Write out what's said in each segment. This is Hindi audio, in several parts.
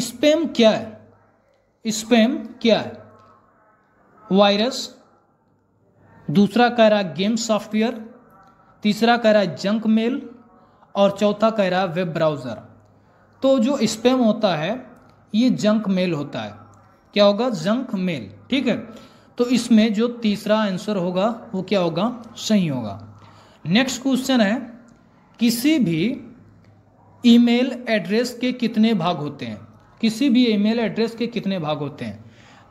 स्पेम क्या है स्पेम क्या है वायरस दूसरा कह रहा गेम सॉफ्टवेयर तीसरा कह रहा जंक मेल और चौथा कह रहा वेब ब्राउज़र तो जो स्पेम होता है ये जंक मेल होता है क्या होगा जंक मेल ठीक है तो इसमें जो तीसरा आंसर होगा वो क्या होगा सही होगा नेक्स्ट क्वेश्चन है किसी भी ईमेल एड्रेस के कितने भाग होते हैं किसी भी ईमेल एड्रेस के कितने भाग होते हैं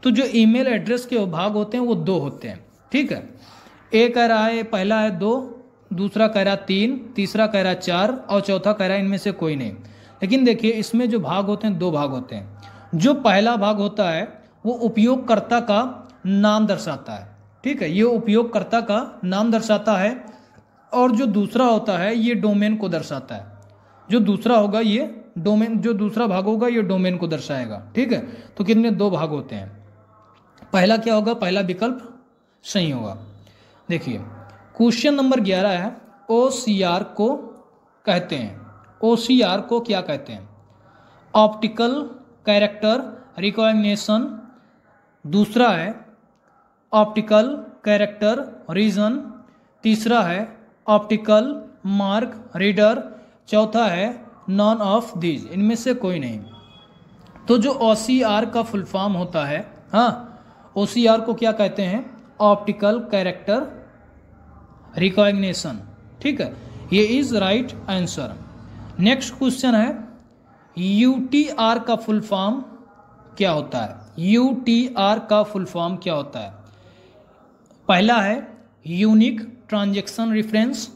तो जो ईमेल एड्रेस के भाग होते हैं वो दो होते हैं ठीक है ए कह रहा है पहला है दो दूसरा कह रहा तीन तीसरा कह रहा चार और चौथा कह रहा इनमें से कोई नहीं लेकिन देखिए इसमें जो भाग होते हैं दो भाग होते हैं जो पहला भाग होता है वो उपयोगकर्ता का नाम दर्शाता है ठीक है ये उपयोगकर्ता का नाम दर्शाता है और जो दूसरा होता है ये डोमेन को दर्शाता है जो दूसरा होगा ये डोमेन जो दूसरा भाग होगा ये डोमेन को दर्शाएगा ठीक है तो कितने दो भाग होते हैं पहला क्या होगा पहला विकल्प सही होगा देखिए क्वेश्चन नंबर ग्यारह है ओ को कहते हैं ओ को क्या कहते हैं ऑप्टिकल कैरेक्टर रिकॉग्निशन दूसरा है ऑप्टिकल कैरेक्टर रीजन तीसरा है ऑप्टिकल मार्क रीडर चौथा है नॉन ऑफ दीज इनमें से कोई नहीं तो जो ओ का फुल फॉर्म होता है हाँ ओ को क्या कहते हैं ऑप्टिकल कैरेक्टर रिकॉग्निशन ठीक है ये is right answer next question है यू का फुल फॉर्म क्या होता है यू का फुल फॉर्म क्या होता है पहला है यूनिक ट्रांजेक्शन रेफरेंस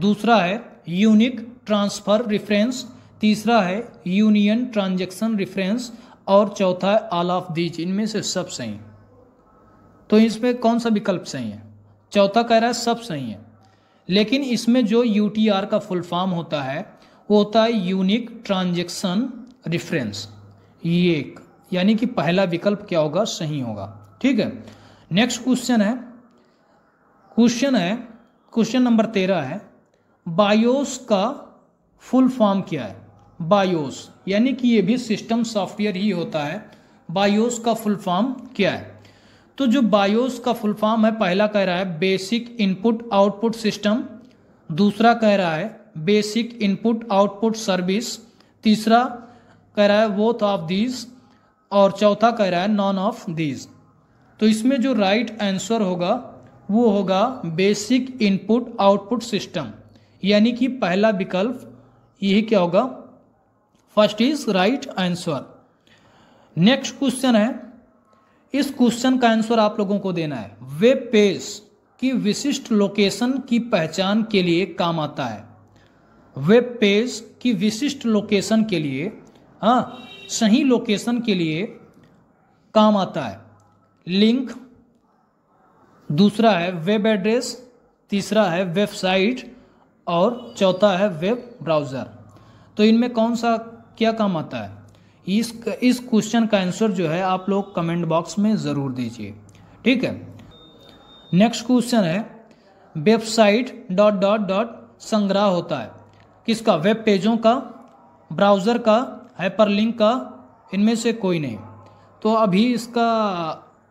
दूसरा है यूनिक ट्रांसफ़र रेफरेंस तीसरा है यूनियन ट्रांजेक्शन रेफरेंस और चौथा है आल ऑफ दीज इनमें से सब सही तो इसमें कौन सा विकल्प सही है चौथा कह रहा है सब सही है लेकिन इसमें जो यू का फुल फॉर्म होता है वो होता है यूनिक ट्रांजेक्शन रेफरेंस ये एक यानी कि पहला विकल्प क्या होगा सही होगा ठीक है नेक्स्ट क्वेश्चन है क्वेश्चन है क्वेश्चन नंबर तेरह है बायोस का फुल फॉर्म क्या है बायोस यानी कि ये भी सिस्टम सॉफ्टवेयर ही होता है बायोस का फुल फॉर्म क्या है तो जो बायोस का फुल फॉर्म है पहला कह रहा है बेसिक इनपुट आउटपुट सिस्टम दूसरा कह रहा है बेसिक इनपुट आउटपुट सर्विस तीसरा कह रहा है वोथ ऑफ दीज और चौथा कह रहा है नॉन ऑफ दीज तो इसमें जो राइट right आंसर होगा वो होगा बेसिक इनपुट आउटपुट सिस्टम यानी कि पहला विकल्प यही क्या होगा first is right answer next question है इस क्वेश्चन का आंसर आप लोगों को देना है वेब पेज की विशिष्ट लोकेशन की पहचान के लिए काम आता है वेब पेज की विशिष्ट लोकेशन के लिए हाँ सही लोकेशन के लिए काम आता है लिंक दूसरा है वेब एड्रेस तीसरा है वेबसाइट और चौथा है वेब ब्राउज़र तो इनमें कौन सा क्या काम आता है इस इस क्वेश्चन का आंसर जो है आप लोग कमेंट बॉक्स में ज़रूर दीजिए ठीक है नेक्स्ट क्वेश्चन है वेबसाइट डॉट डॉट डॉट संग्रह होता है किसका वेब पेजों का ब्राउज़र का हाइपरलिंक का इनमें से कोई नहीं तो अभी इसका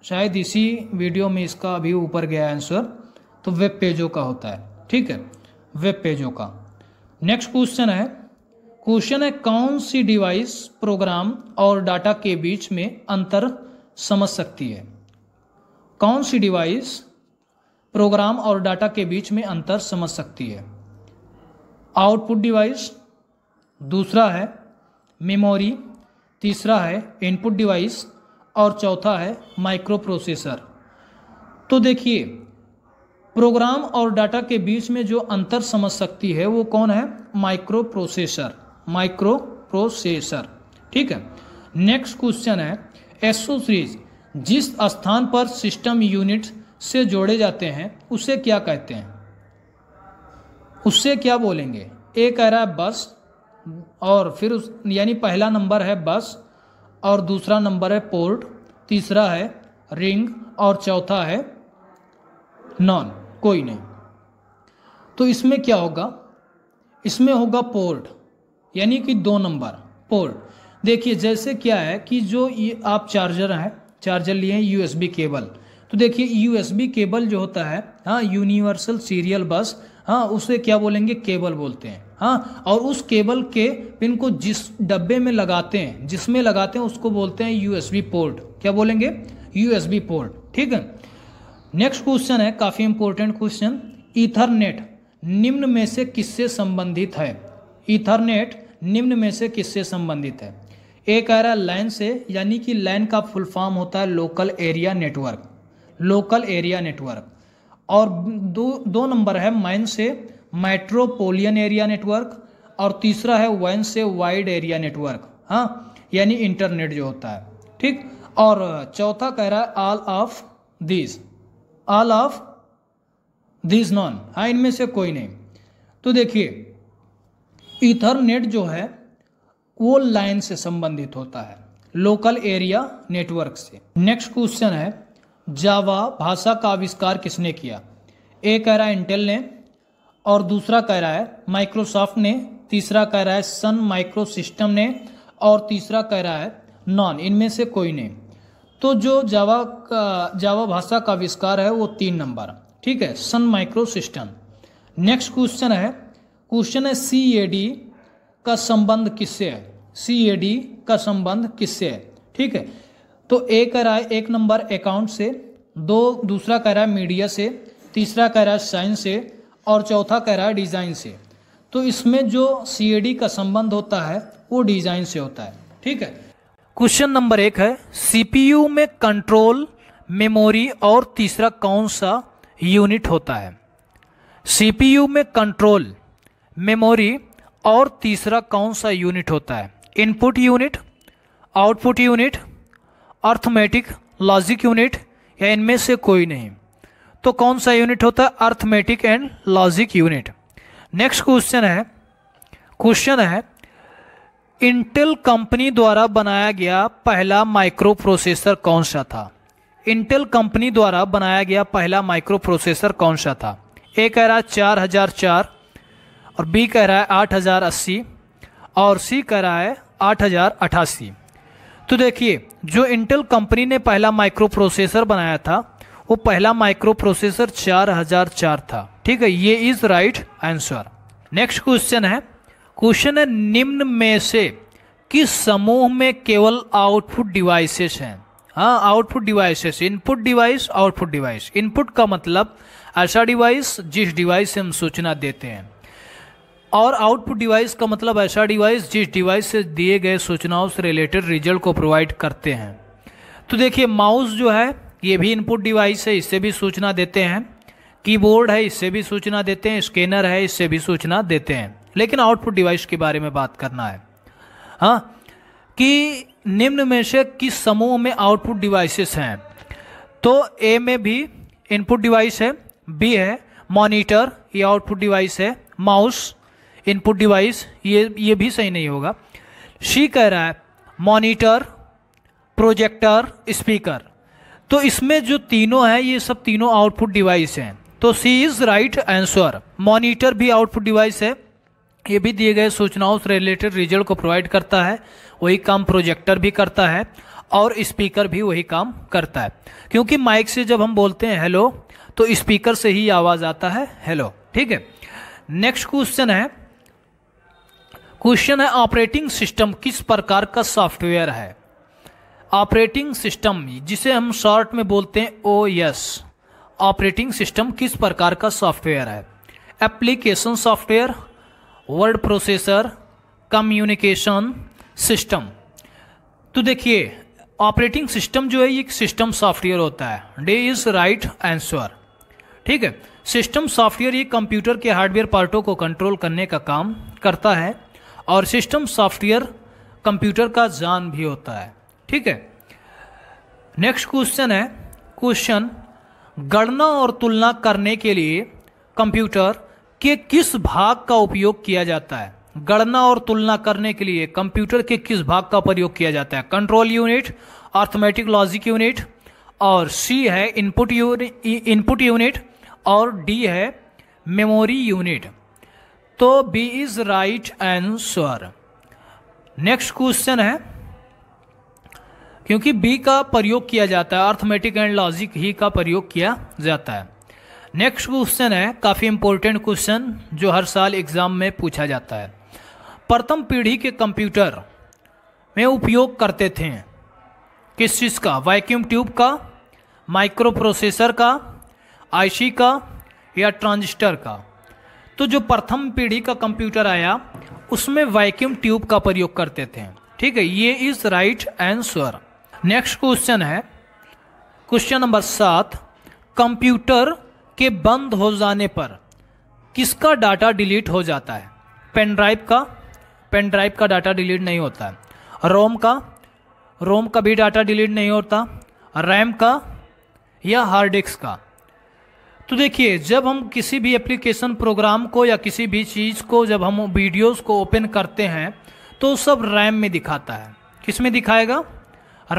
शायद इसी वीडियो में इसका अभी ऊपर गया आंसर तो वेब पेजों का होता है ठीक है वेब पेजों का नेक्स्ट क्वेश्चन है क्वेश्चन है कौन सी डिवाइस प्रोग्राम और डाटा के बीच में अंतर समझ सकती है कौन सी डिवाइस प्रोग्राम और डाटा के बीच में अंतर समझ सकती है आउटपुट डिवाइस दूसरा है मेमोरी तीसरा है इनपुट डिवाइस और चौथा है माइक्रो प्रोसेसर तो देखिए प्रोग्राम और डाटा के बीच में जो अंतर समझ सकती है वो कौन है माइक्रो प्रोसेसर माइक्रो प्रोसेसर ठीक है नेक्स्ट क्वेश्चन है एसोसरीज जिस स्थान पर सिस्टम यूनिट से जोड़े जाते हैं उसे क्या कहते हैं उससे क्या बोलेंगे एक कह रहा है बस और फिर उस यानी पहला नंबर है बस और दूसरा नंबर है पोर्ट तीसरा है रिंग और चौथा है नॉन कोई नहीं तो इसमें क्या होगा इसमें होगा पोर्ट यानी कि दो नंबर पोर्ट देखिए जैसे क्या है कि जो ये आप चार्जर हैं चार्जर लिए हैं यूएसबी केबल तो देखिए यूएसबी केबल जो होता है हाँ यूनिवर्सल सीरियल बस हाँ उसे क्या बोलेंगे केबल बोलते हैं हाँ और उस केबल के पिन को जिस डब्बे में लगाते हैं जिसमें लगाते हैं उसको बोलते हैं यूएसबी पोर्ट क्या बोलेंगे यूएसबी पोर्ट ठीक है नेक्स्ट क्वेश्चन है काफ़ी इंपॉर्टेंट क्वेश्चन इथरनेट निम्न में से किससे संबंधित है इथरनेट निम्न में से किससे संबंधित है एक कह रहा है लाइन से यानी कि लाइन का फुल फॉर्म होता है local area network local area network और दो दो नंबर है माइन से मेट्रोपोलियन एरिया नेटवर्क और तीसरा है वैन से वाइड एरिया नेटवर्क हाँ यानी इंटरनेट जो होता है ठीक और चौथा कह रहा है all of this all of this none हाँ इनमें से कोई नहीं तो देखिए इथरनेट जो है वो लाइन से संबंधित होता है लोकल एरिया नेटवर्क से नेक्स्ट क्वेश्चन है जावा भाषा का आविष्कार किसने किया एक कह रहा है इंटेल ने और दूसरा कह रहा है माइक्रोसॉफ्ट ने तीसरा कह रहा है सन माइक्रो सिस्टम ने और तीसरा कह रहा है नॉन इनमें से कोई नहीं तो जो जावा का जावा भाषा का आविष्कार है वो तीन नंबर ठीक है Sun micro system next question है क्वेश्चन है सी ए डी का संबंध किससे है सी ए डी का संबंध किससे है ठीक है तो एक कह रहा है एक नंबर अकाउंट से दो दूसरा कह रहा है मीडिया से तीसरा कह रहा है साइंस से और चौथा कह रहा है डिज़ाइन से तो इसमें जो सी का संबंध होता है वो डिज़ाइन से होता है ठीक है क्वेश्चन नंबर एक है सीपीयू में कंट्रोल मेमोरी और तीसरा कौन सा यूनिट होता है सीपीयू में कंट्रोल मेमोरी और तीसरा कौन सा यूनिट होता है input unit output unit arithmetic logic unit या इनमें से कोई नहीं तो कौन सा यूनिट होता है arithmetic and logic unit next question है क्वेश्चन है इंटेल कंपनी द्वारा बनाया गया पहला माइक्रो प्रोसेसर कौन सा था इंटेल कंपनी द्वारा बनाया गया पहला माइक्रो प्रोसेसर कौन सा था ए कह रहा है चार हजार चार और बी कह रहा है आठ हजार अस्सी और सी कह रहा है आठ हजार अठासी तो देखिए जो इंटेल कंपनी ने पहला माइक्रो प्रोसेसर बनाया था वो पहला माइक्रो प्रोसेसर चार हजार चार था ठीक है ये is right answer next question है क्वेश्चन है निम्न में से किस समूह में केवल आउटपुट डिवाइसेस हैं हाँ output devices input device output device input का मतलब ऐसा डिवाइस जिस डिवाइस से हम सूचना देते हैं और आउटपुट डिवाइस का मतलब ऐसा डिवाइस जिस डिवाइस से दिए गए सूचनाओं से रिलेटेड रिजल्ट को प्रोवाइड करते हैं तो देखिए माउस जो है ये भी इनपुट डिवाइस है इससे भी सूचना देते हैं कीबोर्ड है इससे भी सूचना देते हैं स्कैनर है इससे भी सूचना देते हैं लेकिन आउटपुट डिवाइस के बारे में बात करना है हा कि निम्न में से किस समूह में आउटपुट डिवाइसेस हैं तो ए में भी इनपुट डिवाइस है बी है मॉनिटर ये आउटपुट डिवाइस है माउस इनपुट डिवाइस ये ये भी सही नहीं होगा सी कह रहा है मॉनिटर प्रोजेक्टर स्पीकर तो इसमें जो तीनों हैं ये सब तीनों आउटपुट डिवाइस हैं तो C is right answer monitor भी आउटपुट डिवाइस है ये भी दिए गए सूचनाओं से रिलेटेड रिजल्ट को प्रोवाइड करता है वही काम प्रोजेक्टर भी करता है और स्पीकर भी वही काम करता है क्योंकि माइक से जब हम बोलते हैं हेलो तो स्पीकर से ही आवाज़ आता है हेलो ठीक है नेक्स्ट क्वेश्चन है क्वेश्चन है ऑपरेटिंग सिस्टम किस प्रकार का सॉफ्टवेयर है ऑपरेटिंग सिस्टम जिसे हम शॉर्ट में बोलते हैं ओ यस ऑपरेटिंग सिस्टम किस प्रकार का सॉफ्टवेयर है application software word processor communication system तो देखिए ऑपरेटिंग सिस्टम जो है ये एक सिस्टम सॉफ्टवेयर होता है डे इज राइट आंसर ठीक है सिस्टम सॉफ्टवेयर ये कंप्यूटर के हार्डवेयर पार्टों को कंट्रोल करने का काम करता है और सिस्टम सॉफ्टवेयर कंप्यूटर का जान भी होता है ठीक है नेक्स्ट क्वेश्चन है क्वेश्चन गणना और तुलना करने के लिए कंप्यूटर के किस भाग का उपयोग किया जाता है गणना और तुलना करने के लिए कंप्यूटर के किस भाग का प्रयोग किया जाता है control unit arithmetic logic unit और सी है इनपुट यूनिट इनपुट यूनिट और डी है मेमोरी यूनिट तो B is right answer next question है क्योंकि बी का प्रयोग किया जाता है अर्थमेटिक एंड लॉजिक ही का प्रयोग किया जाता है नेक्स्ट क्वेश्चन है काफ़ी इंपॉर्टेंट क्वेश्चन जो हर साल एग्ज़ाम में पूछा जाता है प्रथम पीढ़ी के कंप्यूटर में उपयोग करते थे किस चीज़ का वैक्यूम ट्यूब का माइक्रो प्रोसेसर का आईसी का या ट्रांजिस्टर का तो जो प्रथम पीढ़ी का कंप्यूटर आया उसमें वैक्यूम ट्यूब का प्रयोग करते थे ठीक है ये is right answer next question है क्वेश्चन नंबर सात कंप्यूटर के बंद हो जाने पर किसका डाटा डिलीट हो जाता है पेन ड्राइव का पेन ड्राइव का डाटा डिलीट नहीं होता है रोम का रोम का भी डाटा डिलीट नहीं होता रैम का या हार्ड डिस्क का तो देखिए जब हम किसी भी एप्लीकेशन प्रोग्राम को या किसी भी चीज़ को जब हम वीडियोस को ओपन करते हैं तो सब रैम में दिखाता है किस में दिखाएगा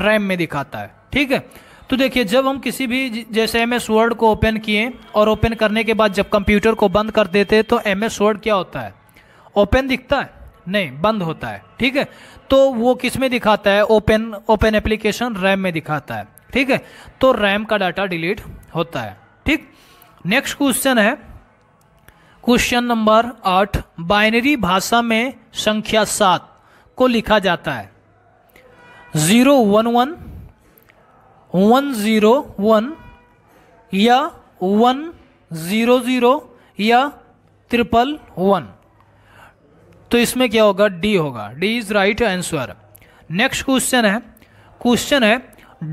रैम में दिखाता है ठीक है तो देखिए जब हम किसी भी जैसे एम एस वर्ड को ओपन किए और ओपन करने के बाद जब कंप्यूटर को बंद कर देते तो एम एस वर्ड क्या होता है ओपन दिखता है नहीं बंद होता है ठीक है तो वो किस में दिखाता है ओपन ओपन एप्लीकेशन रैम में दिखाता है ठीक है तो रैम का डाटा डिलीट होता है ठीक नेक्स्ट क्वेश्चन है क्वेश्चन नंबर आठ बाइनरी भाषा में संख्या सात को लिखा जाता है zero one one one zero one या वन ज़ीरो ज़ीरो या ट्रिपल वन तो इसमें क्या होगा डी होगा D is right answer next question है क्वेश्चन है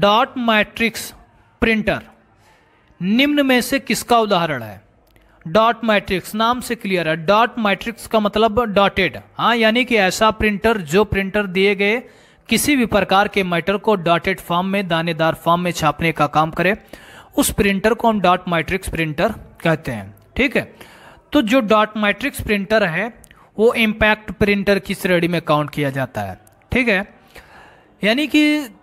डॉट मैट्रिक्स प्रिंटर निम्न में से किसका उदाहरण है डॉट मैट्रिक्स नाम से क्लियर है डॉट मैट्रिक्स का मतलब डॉटेड हाँ यानी कि ऐसा प्रिंटर जो प्रिंटर दिए गए किसी भी प्रकार के मैटर को डॉटेड फॉर्म में दानेदार फॉर्म में छापने का काम करे उस प्रिंटर को हम डॉट मैट्रिक्स प्रिंटर कहते हैं ठीक है तो जो डॉट मैट्रिक्स प्रिंटर है वो इम्पैक्ट प्रिंटर की श्रेणी में काउंट किया जाता है ठीक है यानी कि